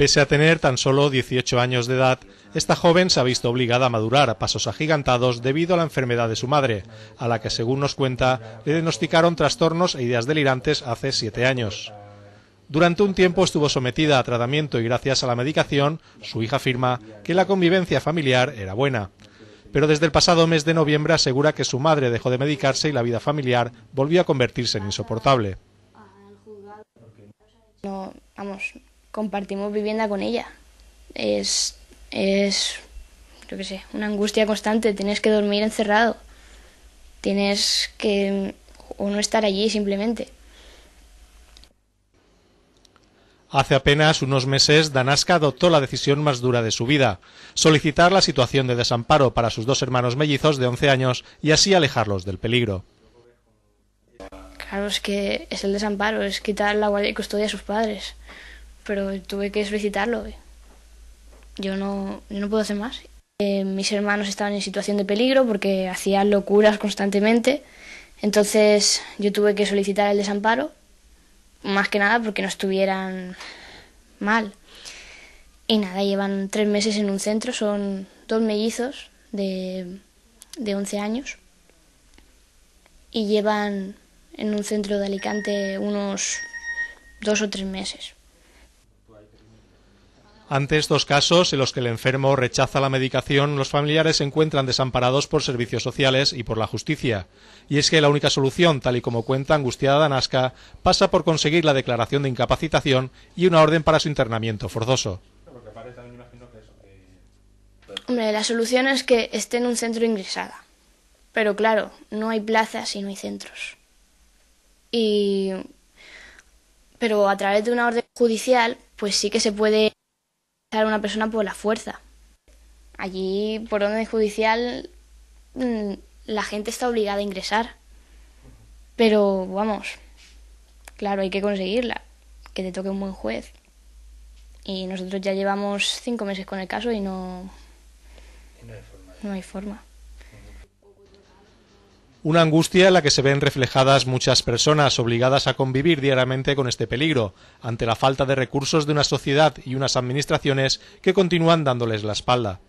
Pese a tener tan solo 18 años de edad, esta joven se ha visto obligada a madurar a pasos agigantados debido a la enfermedad de su madre, a la que, según nos cuenta, le diagnosticaron trastornos e ideas delirantes hace siete años. Durante un tiempo estuvo sometida a tratamiento y gracias a la medicación, su hija afirma que la convivencia familiar era buena. Pero desde el pasado mes de noviembre asegura que su madre dejó de medicarse y la vida familiar volvió a convertirse en insoportable compartimos vivienda con ella. Es, es, yo qué sé, una angustia constante. Tienes que dormir encerrado. Tienes que, o no estar allí simplemente. Hace apenas unos meses, Danaska adoptó la decisión más dura de su vida, solicitar la situación de desamparo para sus dos hermanos mellizos de 11 años y así alejarlos del peligro. Claro, es que es el desamparo, es quitar la guardia y custodia a sus padres pero tuve que solicitarlo. Yo no, yo no puedo hacer más. Eh, mis hermanos estaban en situación de peligro porque hacían locuras constantemente. Entonces yo tuve que solicitar el desamparo, más que nada porque no estuvieran mal. Y nada, llevan tres meses en un centro, son dos mellizos de, de 11 años y llevan en un centro de Alicante unos dos o tres meses. Ante estos casos, en los que el enfermo rechaza la medicación, los familiares se encuentran desamparados por servicios sociales y por la justicia. Y es que la única solución, tal y como cuenta angustiada Danasca, pasa por conseguir la declaración de incapacitación y una orden para su internamiento forzoso. Hombre, la solución es que esté en un centro ingresada. Pero claro, no hay plazas y no hay centros. Y... Pero a través de una orden judicial, pues sí que se puede a una persona por pues, la fuerza. Allí, por orden judicial, mm, la gente está obligada a ingresar. Pero, vamos, claro, hay que conseguirla, que te toque un buen juez. Y nosotros ya llevamos cinco meses con el caso y no... No hay forma. Una angustia en la que se ven reflejadas muchas personas obligadas a convivir diariamente con este peligro, ante la falta de recursos de una sociedad y unas administraciones que continúan dándoles la espalda.